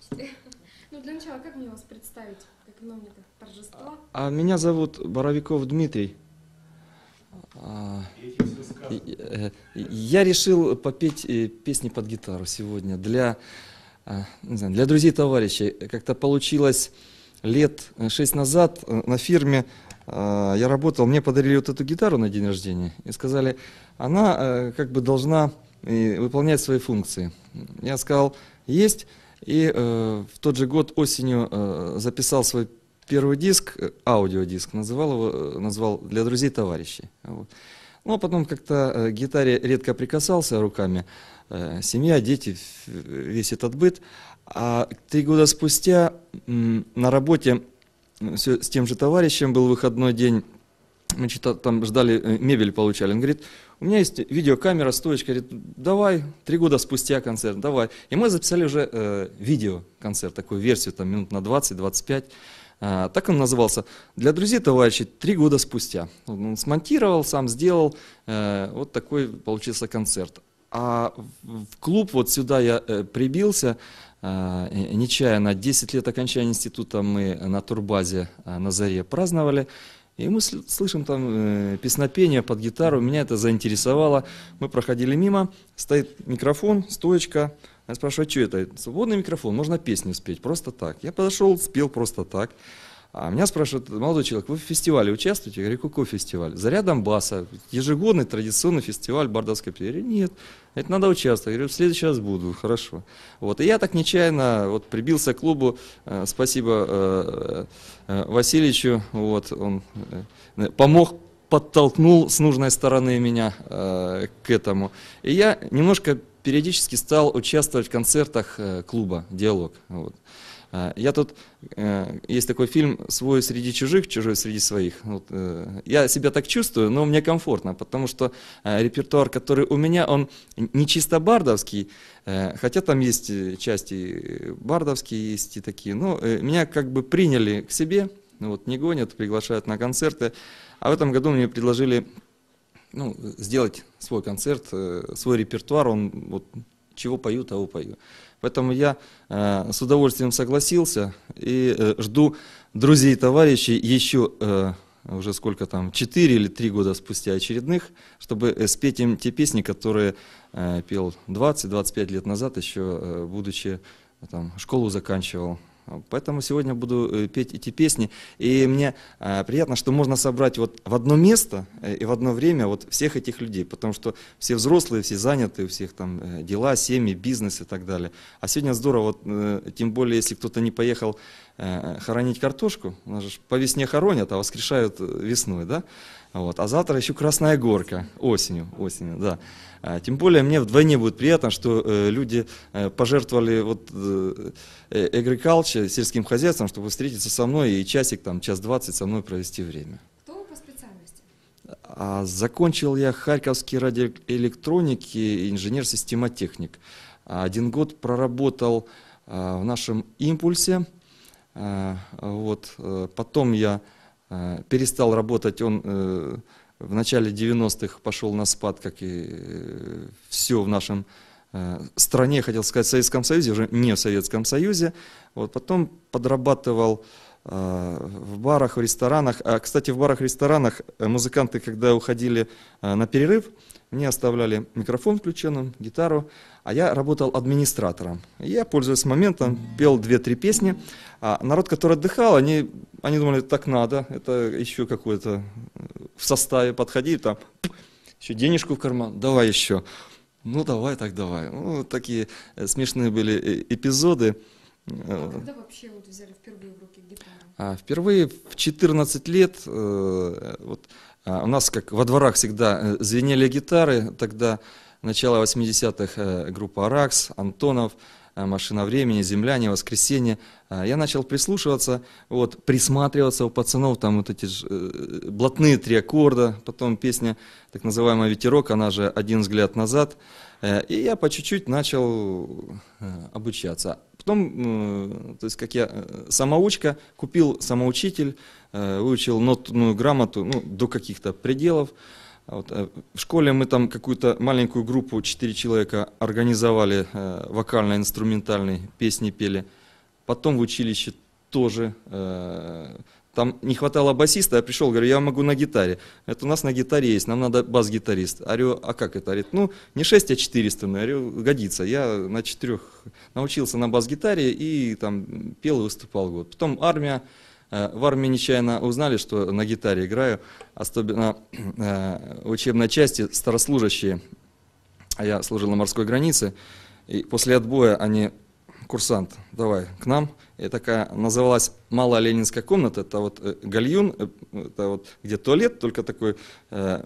сотрудничестве. Ну, для начала, как мне вас представить, как виновника торжества? А меня зовут Боровиков Дмитрий. А, я решил попеть э, песни под гитару сегодня для, э, не знаю, для друзей товарищей. Как-то получилось лет шесть назад э, на фирме я работал, мне подарили вот эту гитару на день рождения и сказали, она как бы должна выполнять свои функции. Я сказал, есть, и э, в тот же год осенью э, записал свой первый диск, э, аудиодиск, называл его, э, назвал «Для друзей товарищей». Вот. Ну, а потом как-то к э, гитаре редко прикасался руками. Э, семья, дети, весь этот быт. А три года спустя на работе все, с тем же товарищем был выходной день, значит, там ждали, э, мебель получали. Он говорит, у меня есть видеокамера, стоечка, говорит, давай, три года спустя концерт, давай. И мы записали уже э, видеоконцерт, такую версию, там минут на 20-25. Э, а, так он назывался. Для друзей, товарищи, три года спустя. Он смонтировал, сам сделал. Э, вот такой получился концерт. А в клуб вот сюда я э, прибился, э, нечаянно 10 лет окончания института мы на турбазе э, на заре праздновали. И мы слышим там э, песнопение под гитару, меня это заинтересовало. Мы проходили мимо, стоит микрофон, стоечка. Я спрашиваю, «А что это? Свободный микрофон, можно песню спеть, просто так. Я подошел, спел просто так. А меня спрашивают, молодой человек, вы в фестивале участвуете? Я говорю, какой фестиваль? Заря Донбасса, ежегодный традиционный фестиваль Бардовской пионерии. Нет, это надо участвовать. Я говорю, в следующий раз буду, хорошо. Вот. И я так нечаянно вот, прибился к клубу, э, спасибо э, э, Васильевичу, вот, он э, помог подтолкнул с нужной стороны меня э, к этому. И я немножко периодически стал участвовать в концертах э, клуба «Диалог». Вот. А, я тут, э, есть такой фильм «Свой среди чужих, чужой среди своих». Вот, э, я себя так чувствую, но мне комфортно, потому что э, репертуар, который у меня, он не чисто бардовский, хотя там есть части бардовские, есть и такие, но меня как бы приняли к себе, ну вот, не гонят, приглашают на концерты. А в этом году мне предложили ну, сделать свой концерт, свой репертуар, он вот чего пою, того пою. Поэтому я э, с удовольствием согласился и э, жду друзей, товарищей еще э, уже сколько там, 4 или 3 года спустя очередных, чтобы э, спеть им те песни, которые э, пел 20-25 лет назад, еще э, будучи э, там, школу заканчивал, Поэтому сегодня буду э, петь эти песни. И мне э, приятно, что можно собрать вот в одно место э, и в одно время вот всех этих людей, потому что все взрослые, все заняты, у всех там дела, семьи, бизнес и так далее. А сегодня здорово, вот, тем более, если кто-то не поехал Э, хоронить картошку. У нас же по весне хоронят, а воскрешают э, весной, да? Вот. А завтра еще Красная Горка, осенью, осенью, да. А, тем более мне вдвойне будет приятно, что э, люди пожертвовали вот э, сельским хозяйством, чтобы встретиться со мной и часик, там, час двадцать со мной провести время. Кто по специальности? А, закончил я Харьковский радиоэлектроники, инженер-системотехник. Один год проработал а, в нашем импульсе, Э, вот. Э, потом я э, перестал работать, он в начале 90-х пошел на спад, как и все в нашем стране, хотел сказать, в Советском Союзе, уже не в Советском Союзе. Вот. Потом подрабатывал Э, в барах, в ресторанах. А, кстати, в барах, ресторанах э, музыканты, когда уходили э, на перерыв, мне оставляли микрофон включенным, гитару, а я работал администратором. я, пользуясь моментом, пел 2-3 песни. А народ, который отдыхал, они, они думали, так надо, это еще какое-то в составе подходи, там, еще денежку в карман, давай еще. Ну, давай так, давай. Ну, такие смешные были эпизоды. А э, когда вообще вот взяли впервые в руки гитару? А, впервые в 14 лет э, вот, а, у нас как во дворах всегда э, звенели гитары, тогда начало 80-х группа «Аракс», «Антонов», «Машина времени», «Земляне», «Воскресенье». Я начал прислушиваться, вот, присматриваться у пацанов, там вот эти блатные три аккорда, потом песня так называемая «Ветерок», она же «Один взгляд назад». И я по чуть-чуть начал обучаться. Потом, э, то есть, как я э, самоучка, купил самоучитель, э, выучил нотную грамоту ну, до каких-то пределов. Вот. В школе мы там какую-то маленькую группу, 4 человека, организовали вокально-инструментальные песни пели. Потом в училище тоже там не хватало басиста, я пришел, говорю, я могу на гитаре. Это у нас на гитаре есть, нам надо бас-гитарист. Орю, а как это? Орит, ну, не 6, а 4 струны. Орю, годится. Я на четырех научился на бас-гитаре и там пел и выступал год. Потом армия. Э, в армии нечаянно узнали, что на гитаре играю, особенно в э, учебной части старослужащие. а Я служил на морской границе, и после отбоя они курсант, давай к нам. И такая называлась Малая Ленинская комната. Это вот э, гальюн, э, это вот где туалет, только такое э,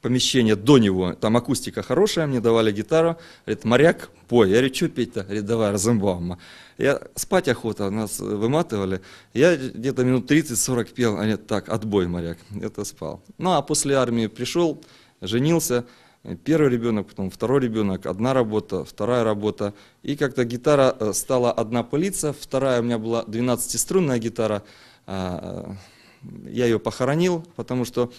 помещение до него. Там акустика хорошая, мне давали гитару. Говорит, моряк, пой. Я говорю, что петь-то? Говорит, давай, Розенбаума. Я спать охота, нас выматывали. Я где-то минут 30-40 пел. Они так, отбой, моряк. Это спал. Ну, а после армии пришел, женился. Первый ребенок, потом второй ребенок, одна работа, вторая работа. И как-то гитара э, стала одна пылиться, вторая у меня была 12-струнная гитара. А, э, я ее похоронил, потому что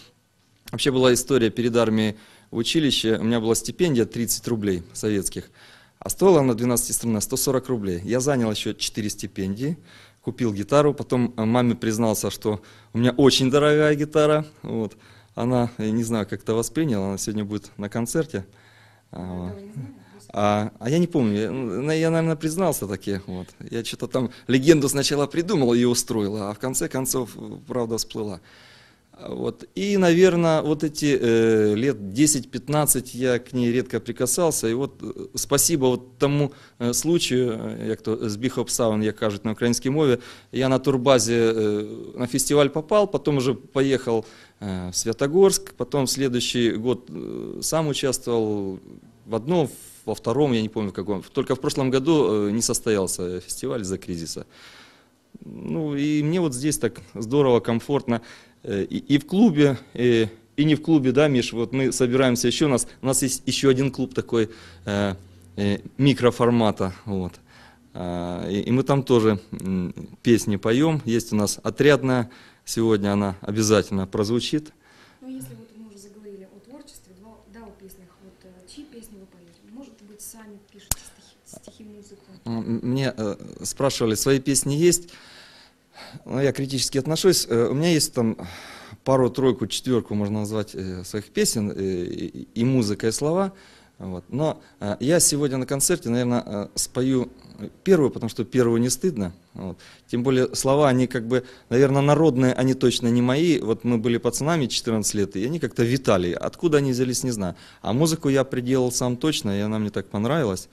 вообще была история перед армией в училище. У меня была стипендия 30 рублей советских, а стоила она 12-струнная 140 рублей. Я занял еще 4 стипендии купил гитару, потом э, маме признался, что у меня очень дорогая гитара, вот, она, я не знаю, как-то восприняла, она сегодня будет на концерте. А, а, а я не помню, я, ну, я, наверное, признался таки, вот. Я что-то там легенду сначала придумал и устроил, а в конце концов правда всплыла. Вот. И, наверное, вот эти э, лет 10-15 я к ней редко прикасался. И вот э, спасибо вот тому э, случаю, як то збіг саун, як кажуть на українській мове, я на турбазе э, на фестиваль попал, потом уже поехал э, в Святогорск, потом в следующий год э, сам участвовал в одном, во втором, я не помню в каком. Только в прошлом году э, не состоялся фестиваль из-за кризиса. Ну и мне вот здесь так здорово, комфортно. Э, и, и в клубе, и, и не в клубе, да, Миш, вот мы собираемся еще, у нас, у нас есть еще один клуб такой э, э, микроформата, вот. А, и, мы там тоже песни поем, есть у нас отрядная, сегодня она обязательно прозвучит. Ну, если вот мы уже заговорили о творчестве, два, да, о песнях, вот э, чьи песни вы поете? Может быть, сами пишете стихи, стихи музыку? Мне э, спрашивали, свои песни есть? ну, я критически отношусь. Э, у меня есть там пару, тройку, четверку, можно назвать, э, своих песен, э, и музыка, и слова. Вот. Но я сегодня на концерте, наверное, спою первую, потому что первую не стыдно. Вот. Тем более слова, они как бы, наверное, народные, они точно не мои. Вот мы были пацанами 14 лет, и они как-то витали. Откуда они взялись, не знаю. А музыку я приделал сам точно, и она мне так понравилась.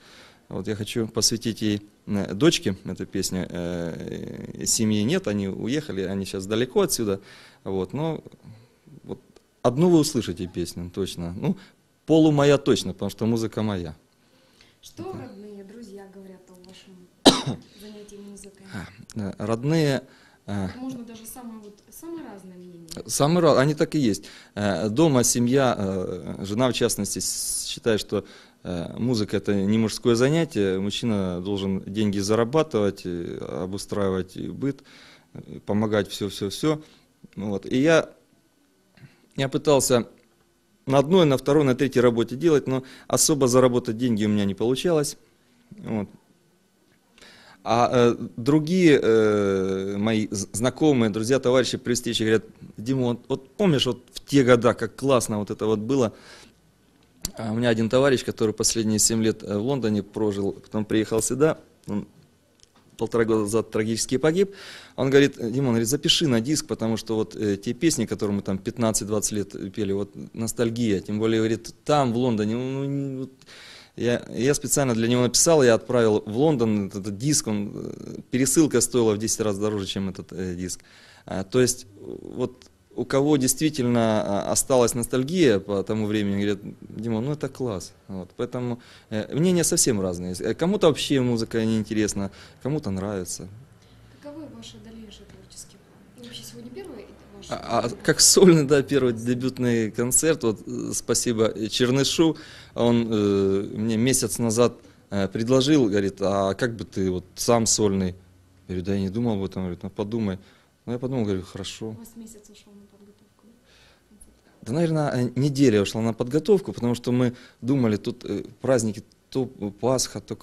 Вот я хочу посвятить ей э, дочке эту песню. Э, э, Семьи нет, они уехали, они сейчас далеко отсюда. Вот, но вот одну вы услышите песню точно. Ну, полу моя точно, потому что музыка моя. Что да. родные друзья говорят о вашем занятии музыкой? А, родные... Можно даже самое, вот, самое разное мнение. Самое разное, они так и есть. Дома семья, жена в частности, считает, что Э, музыка это не мужское занятие, мужчина должен деньги зарабатывать, э, обустраивать быт, э, помогать все-все-все. Ну вот. И я, я пытался на одной, на второй, на третьей работе делать, но особо заработать деньги у меня не получалось. Вот. А э, другие э, мои знакомые, друзья, товарищи при встрече говорят, Дима, вот, вот помнишь, вот в те года, как классно вот это вот было, а у меня один товарищ, который последние 7 лет э, в Лондоне прожил, потом приехал сюда, он полтора года назад трагически погиб, он говорит, э, Димон, говорит, запиши на диск, потому что вот э, те песни, которые мы там 15-20 лет пели, вот ностальгия, тем более, говорит, там, в Лондоне, ну, ну вот, я, я специально для него написал, я отправил в Лондон этот, этот диск, он, э, пересылка стоила в 10 раз дороже, чем этот э, диск. А, то есть, вот у кого действительно а, осталась ностальгия по тому времени, говорят, Дима, ну это класс. Вот, поэтому э, мнения совсем разные. Э, кому-то вообще музыка неинтересна, кому-то нравится. Каковы а ваши дальнейшие творческие планы? И ну, вообще сегодня первый ваш... А, а, как сольный, да, первый дебютный концерт. Вот э, спасибо Чернышу. Он э, мне месяц назад э, предложил, говорит, а как бы ты вот сам сольный? Я говорю, да я не думал об этом, говорит, ну подумай. Ну, я подумал, говорю, хорошо. У вас месяц ушел на подготовку? Да, наверное, э, неделя ушла на подготовку, потому что мы думали, тут э, праздники, то Пасха, то